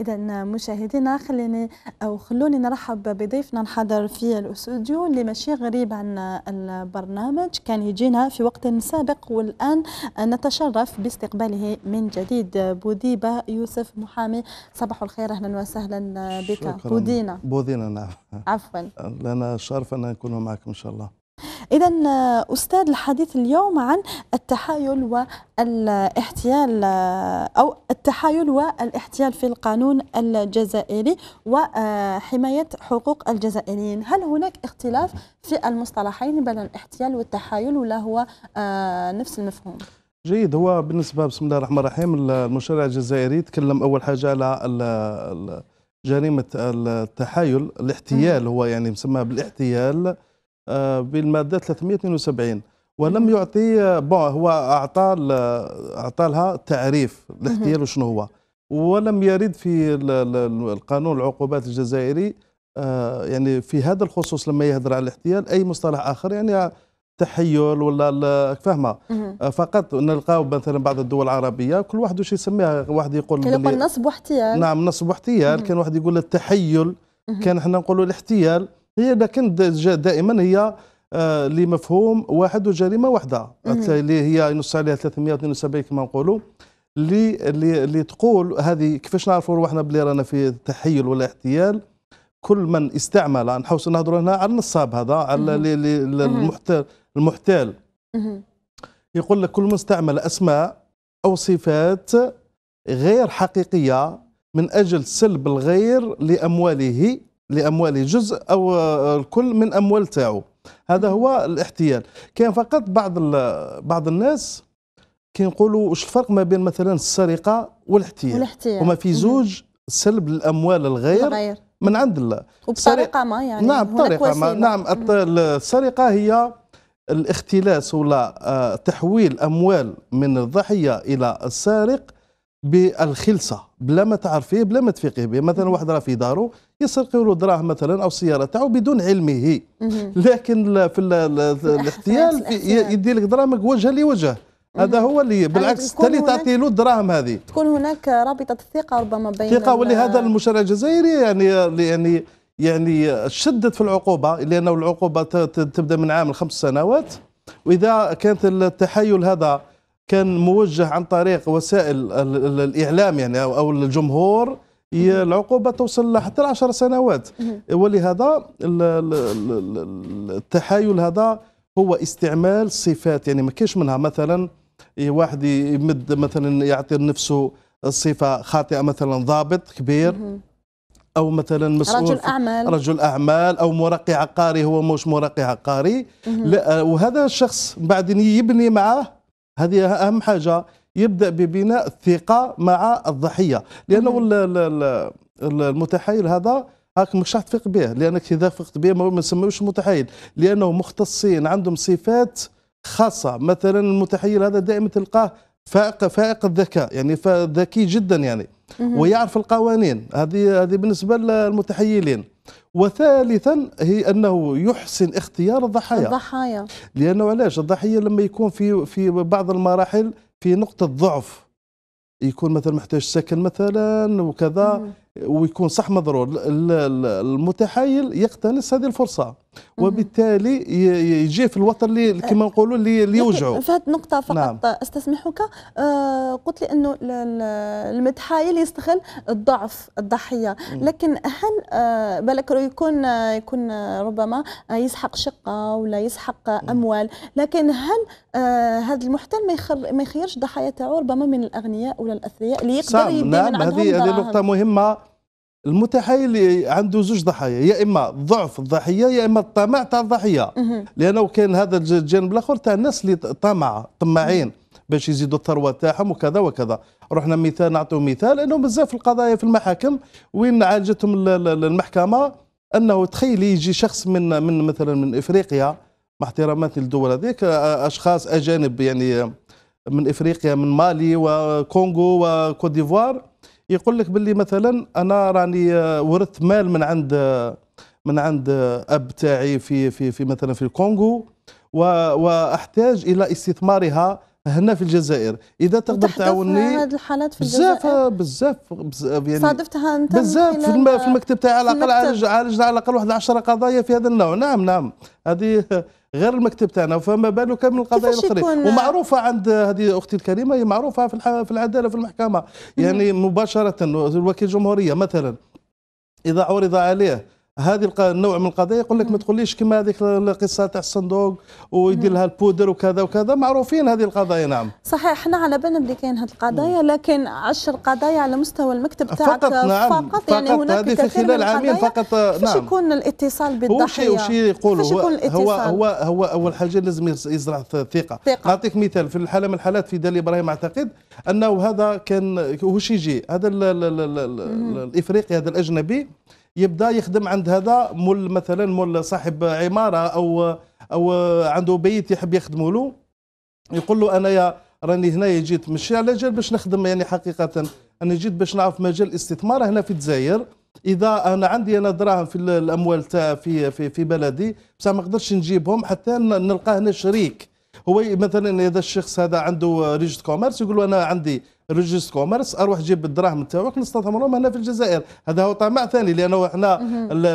اذا مشاهدينا خليني او خلوني نرحب بضيفنا الحاضر في الاستوديو اللي ماشي غريب عن البرنامج كان يجينا في وقت سابق والان نتشرف باستقباله من جديد بوديبه يوسف محامي صباح الخير اهلا وسهلا بك بودينا بودينا نعم عفوا لنا شرف ان نكون معكم ان شاء الله إذا آه، أستاذ الحديث اليوم عن التحايل والاحتيال آه، أو التحايل والاحتيال في القانون الجزائري وحماية آه، حقوق الجزائريين هل هناك اختلاف في المصطلحين بين الاحتيال والتحايل ولا هو نفس المفهوم؟ جيد هو بالنسبه بسم الله الرحمن الرحيم المشرع الجزائري تكلم اول حاجه على جريمه التحايل الاحتيال هو يعني مسمى بالاحتيال آه، بالماده 372 ولم يعطي بون هو اعطى اعطى لها تعريف الاحتيال وشنو هو ولم يرد في القانون العقوبات الجزائري آه، يعني في هذا الخصوص لما يهدر على الاحتيال اي مصطلح اخر يعني تحيل ولا فاهمه آه، فقط نلقاو مثلا بعض الدول العربيه كل واحد واش يسميها واحد يقول كان يقول نصب واحتيال نعم نصب واحتيال كان واحد يقول التحيل كان احنا نقولوا الاحتيال هي لكن دائما هي آه، لمفهوم واحد وجريمه واحده اللي هي ينص عليها 372 كما نقولوا اللي اللي تقول هذه كيفاش نعرفوا روحنا بلي رانا في تحيل ولا احتيال كل من استعمل نحوس نهضروا هنا على النصاب هذا على المحتال المحتال يقول لك كل من استعمل اسماء او صفات غير حقيقيه من اجل سلب الغير لامواله لأمواله جزء او الكل من اموال تاعو هذا هو الاحتيال كان فقط بعض بعض الناس كيقولوا واش الفرق ما بين مثلا السرقه والاحتيال والاحتيال وما في زوج سلب الاموال الغير, الغير. من عند الله وبطريقه ما يعني نعم بطريقه ما نعم السرقه هي الاختلاس ولا آه، تحويل اموال من الضحيه الى السارق بالخلصه بلا ما تعرفيه بلا ما تفيقيه به مثلا واحد راه في داره يسرق له دراهم مثلا او سياره تاعو بدون علمه لكن في الاحتيال يدي لك دراهمك وجه لوجه هذا هو اللي بالعكس تالي تعطي له الدراهم هذه تكون هناك رابطه الثقه ربما بين الثقه ولهذا المشرع الجزائري يعني يعني يعني شدد في العقوبه لانه العقوبه تبدا من عام الخمس سنوات واذا كانت التحايل هذا كان موجه عن طريق وسائل الاعلام يعني او الجمهور العقوبه توصل حتى لعشر سنوات ولهذا التحايل هذا هو استعمال صفات يعني ما كاش منها مثلا إيه، واحد يمد مثلا يعطي لنفسه صفه خاطئه مثلا ضابط كبير او مثلا مسؤول رجل اعمال رجل اعمال او مرقي عقاري هو مش مرقي عقاري وهذا الشخص بعد يبني معاه هذه اهم حاجه يبدا ببناء ثقه مع الضحيه لانه المتحايل هذا هاك مش راح تفيق به لانك اذا فقت به ما نسميوش متحايل لانه مختصين عندهم صفات خاصه مثلا المتحايل هذا دائما تلقاه فائق فائق الذكاء يعني ذكي جدا يعني ويعرف القوانين هذه هذه بالنسبه للمتحيلين وثالثا هي انه يحسن اختيار الضحايا الضحايا لانه علاش الضحيه لما يكون في في بعض المراحل في نقطه ضعف يكون مثلا محتاج سكن مثلا وكذا ويكون صح مضرور المتحايل يقتنص هذه الفرصه وبالتالي يجي في الوتر اللي أه. كما نقولوا اللي يوجعوا في هذه النقطه نعم. فقط نعم. استسمحك آه قلت لي انه المتحايل يستغل الضعف الضحيه لكن هل آه بالك يكون يكون ربما يسحق شقه ولا يسحق اموال لكن هل آه هذا المحتل ما يخر ما يخيرش الضحايا تاعو ربما من الاغنياء ولا الاثرياء اللي يقدر يبني نعم هذه هذه نقطه مهمه المتحايل عنده زوج ضحايا يا اما ضعف الضحيه يا اما الطمع تاع الضحيه لانه كان هذا الجانب الاخر تاع الناس اللي طمع طماعين باش يزيدوا الثروه تاعهم وكذا وكذا رحنا مثال نعطيو مثال انه بزاف القضايا في المحاكم وين عالجتهم المحكمه انه تخيل يجي شخص من من مثلا من افريقيا مع احتراماتي للدول هذيك اشخاص اجانب يعني من افريقيا من مالي وكونغو وكوت ديفوار يقول لك باللي مثلا انا راني آه، ورثت مال من عند آه، من عند آه، اب تاعي في في في مثلا في الكونغو واحتاج الى استثمارها هنا في الجزائر اذا تقدر تعاوني هذه الحالات في بزاف الجزائر آه، بزاف بزاف آه، يعني صادفتها انت بزاف في, الم... في المكتب تاعي على الاقل عالج عالجنا على الاقل واحد 10 قضايا في هذا النوع نعم نعم هذه غير المكتب تاعنا فما بالك من القضايا الاخرى ومعروفه عند هذه اختي الكريمه هي معروفه في, في العداله في المحكمه يعني مباشره وكيل جمهوريه مثلا اذا عرض عليه هذه النوع من القضايا يقول لك ما تقوليش كما هذيك القصه تاع الصندوق ويدير لها البودر وكذا وكذا معروفين هذه القضايا نعم صحيح احنا على بالنا بلي كاين هذه القضايا لكن عشر قضايا على مستوى المكتب تاعك فقط نعم فقط, يعني فقط يعني هناك هذه في خلال عامين فقط نعم فاش يكون الاتصال بالضحيه هو شيء وشي يقول هو, هو هو هو اول حاجه لازم يزرع ثقه نعطيك مثال في الحاله من الحالات في دالي ابراهيم اعتقد انه هذا كان وش يجي هذا الافريقي هذا الاجنبي يبدا يخدم عند هذا مول مثلا مول صاحب عماره او او عنده بيت يحب يخدمه له يقول له انايا راني هنايا جيت مشي على جال باش نخدم يعني حقيقه انا جيت باش نعرف مجال الاستثمار هنا في الجزائر اذا انا عندي انا دراهم في الاموال تاع في في في بلدي بصح ما نقدرش نجيبهم حتى نلقى هنا شريك هو مثلا اذا الشخص هذا عنده ريجت كوميرس يقول انا عندي ريجيس كوميرس اروح جيب الدراهم نتاعك نستثمرهم هنا في الجزائر هذا هو طمع ثاني لانه احنا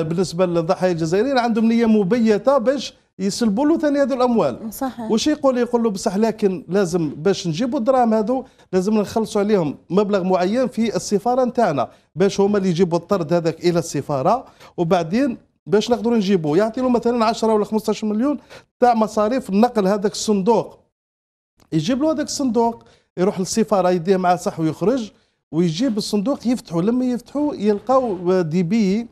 بالنسبه للضحايا الجزائريين عندهم نيه مبيته باش يسلبوا له ثاني هذو الاموال صحيح وش يقول يقول له بصح لكن لازم باش نجيبوا الدراهم هذو لازم نخلصوا عليهم مبلغ معين في السفاره نتاعنا باش هما اللي يجيبوا الطرد هذاك الى السفاره وبعدين باش نقدروا نجيبوا يعطي له مثلا 10 ولا 15 مليون تاع مصاريف نقل هذاك الصندوق يجيب له هذاك الصندوق يروح للسفاره يديه مع صح ويخرج ويجيب الصندوق يفتحوا لما يفتحوا يلقاو دي بي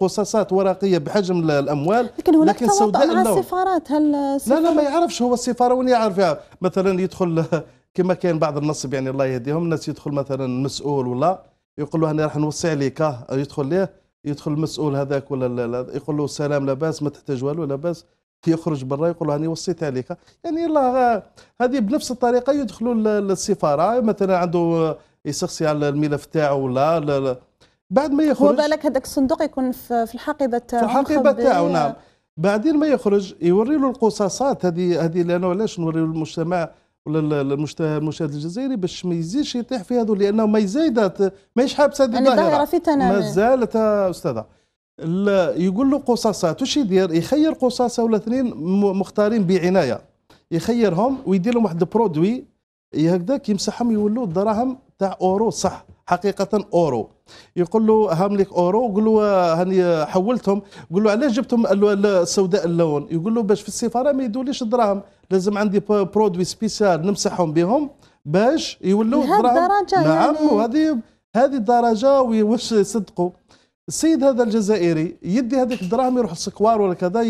قصاصات ورقيه بحجم الاموال لكن هناك لكن سوداء مع السفارات هل لا لا ما يعرفش هو السفاره وين يعرف مثلا يدخل كما كان بعض النصب يعني الله يهديهم الناس يدخل مثلا مسؤول ولا يقول له انا راح نوسع لك آه، يدخل ليه يدخل المسؤول هذاك ولا لا لا يقول له السلام لاباس ما تحتاج والو لاباس كيخرج برا يقول هاني وصيت عليك يعني يلا هذه بنفس الطريقه يدخلوا للسفاره مثلا عنده يسخسي يعني على الملف تاعه ولا بعد ما يخرج هو بالك هذاك الصندوق يكون في الحقيبه تاعو في الحقيبه تاعو نعم بعدين ما يخرج يوري له القصاصات هذه هذه لانه علاش نوري للمجتمع ولا المشاهد الجزائري باش ما يزيدش يطيح في هذو لانه ما زايده ماهيش حابسه هذه الظاهره مازالت استاذه يقول له قصاصات وش يدير يخير قصاصه ولا اثنين مختارين بعنايه يخيرهم ويدير لهم واحد برودوي هكذاك يمسحهم يولوا الدراهم تاع اورو صح حقيقة اورو يقول له هام اورو يقول له هاني حولتهم يقول له علاش جبتهم السوداء اللون يقول له باش في السفارة ما يدوليش الدراهم لازم عندي برودوي سبيسيال نمسحهم بهم باش يولوا الدراهم نعم يعني... وهذه هذه الدرجة واش صدقوا السيد هذا الجزائري يدي هذيك الدراهم يروح السكوار ولا كذا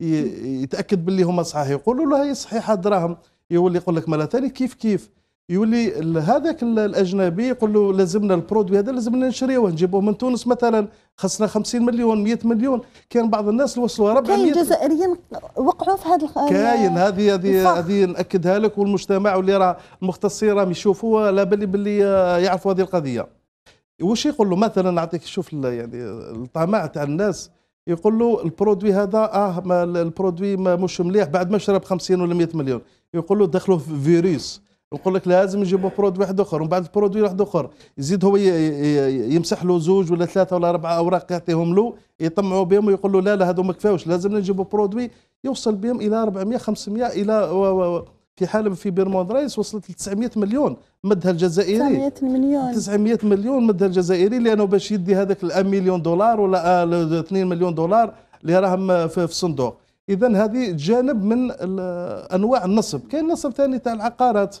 يتاكد باللي هما صحاح يقولوا له هي صحيحه الدراهم يولي يقول لك مره ثاني كيف كيف يولي هذاك الاجنبي يقول له لازمنا البرودوي هذا لازمنا نشريوه نجيبوه من تونس مثلا خصنا 50 مليون 100 مليون كان بعض الناس وصلوا 400 كاين جزائريين وقعوا في هذا كاين هذه هذه هذه ناكدها لك والمجتمع واللي راه المختصين راهم يشوفوها لا بالي باللي يعرفوا هذه القضيه واش يقول له مثلا نعطيك شوف يعني الطمع تاع الناس يقول له البرودوي هذا اه ما البرودوي ما مش مليح بعد ما شرب 50 ولا 100 مليون يقول له دخله في فيروس يقول لك لازم نجيبوا برودوي واحد اخر ومن بعد البرودوي واحد اخر يزيد هو يمسح له زوج ولا ثلاثه ولا اربعه اوراق يعطيهم له يطمعوا بهم ويقول له لا لا هذو ما كفاوش لازم نجيبوا برودوي يوصل بهم الى 400 500 الى و و في حاله في بيرموند رايس وصلت ل 900 مليون مدها الجزائري 900 مليون 900 مليون مدها الجزائري لانه باش يدي هذاك ال 1 مليون دولار ولا 2 آه، مليون دولار اللي راهم في الصندوق اذا هذه جانب من انواع النصب كاين نصب ثاني تاع العقارات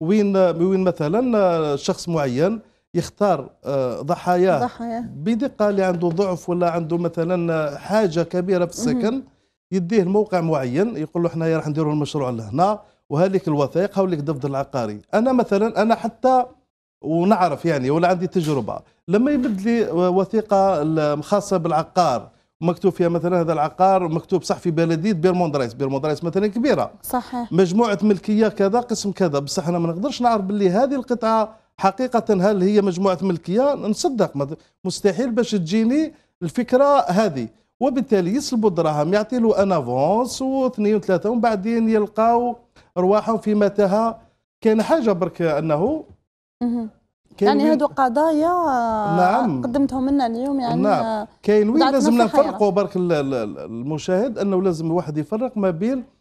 وين وين مثلا آه، شخص معين يختار آه، ضحاياه ضحايا. بدقه اللي عنده ضعف ولا عنده مثلا حاجه كبيره في السكن يديه لموقع معين يقول له احنا راح نديروا المشروع لهنا وهذيك الوثائق هوليك ضد العقاري انا مثلا انا حتى ونعرف يعني ولا عندي تجربه لما يبد لي وثيقه خاصه بالعقار مكتوب فيها مثلا هذا العقار مكتوب صح في بلديه بيرموندريس بيرموندريس مثلا كبيره صحيح مجموعه ملكيه كذا قسم كذا بصح انا ما نقدرش نعرف باللي هذه القطعه حقيقه هل هي مجموعه ملكيه نصدق مستحيل باش تجيني الفكره هذه وبالتالي يسلبوا الدراهم يعطي له واثنين وثلاثه ومن بعدين يلقاو ارواحهم في متاهه كان حاجه برك انه يعني هادو قضايا نعم قدمتهم لنا اليوم يعني نعم كاين وين لازم نفرقوا برك المشاهد انه لازم الواحد يفرق ما بين